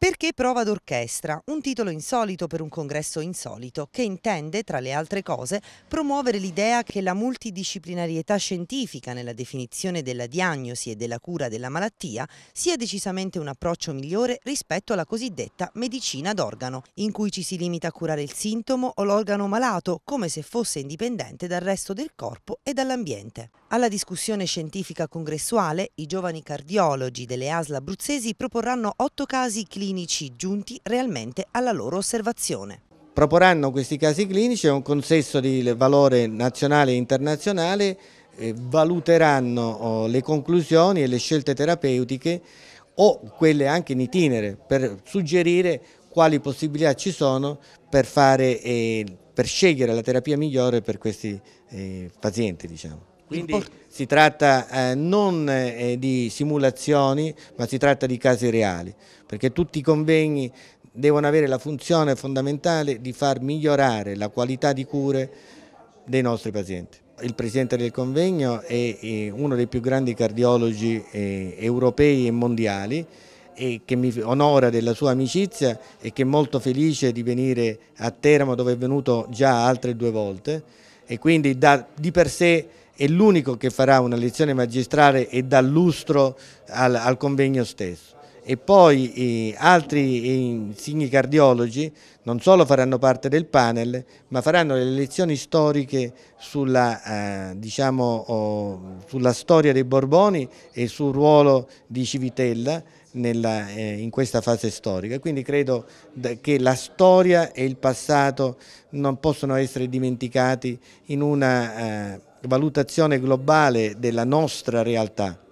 Perché prova d'orchestra? Un titolo insolito per un congresso insolito che intende, tra le altre cose, promuovere l'idea che la multidisciplinarietà scientifica nella definizione della diagnosi e della cura della malattia sia decisamente un approccio migliore rispetto alla cosiddetta medicina d'organo, in cui ci si limita a curare il sintomo o l'organo malato come se fosse indipendente dal resto del corpo e dall'ambiente. Alla discussione scientifica congressuale, i giovani cardiologi delle ASLA abruzzesi proporranno otto casi clinici clinici giunti realmente alla loro osservazione. Proporranno questi casi clinici a un consesso di valore nazionale e internazionale, eh, valuteranno oh, le conclusioni e le scelte terapeutiche o quelle anche in itinere per suggerire quali possibilità ci sono per, fare, eh, per scegliere la terapia migliore per questi eh, pazienti. Diciamo. Quindi si tratta eh, non eh, di simulazioni, ma si tratta di casi reali, perché tutti i convegni devono avere la funzione fondamentale di far migliorare la qualità di cure dei nostri pazienti. Il presidente del convegno è, uno dei più grandi cardiologi eh, europei e mondiali e che mi onora della sua amicizia e che è molto felice di venire a Teramo dove è venuto già altre due volte e quindi da, di per sé è l'unico che farà una lezione magistrale e dà lustro al, al convegno stesso. E poi eh, altri eh, signi cardiologi non solo faranno parte del panel, ma faranno le lezioni storiche sulla, eh, diciamo, oh, sulla storia dei Borboni e sul ruolo di Civitella nella, eh, in questa fase storica. Quindi credo che la storia e il passato non possono essere dimenticati in una eh, valutazione globale della nostra realtà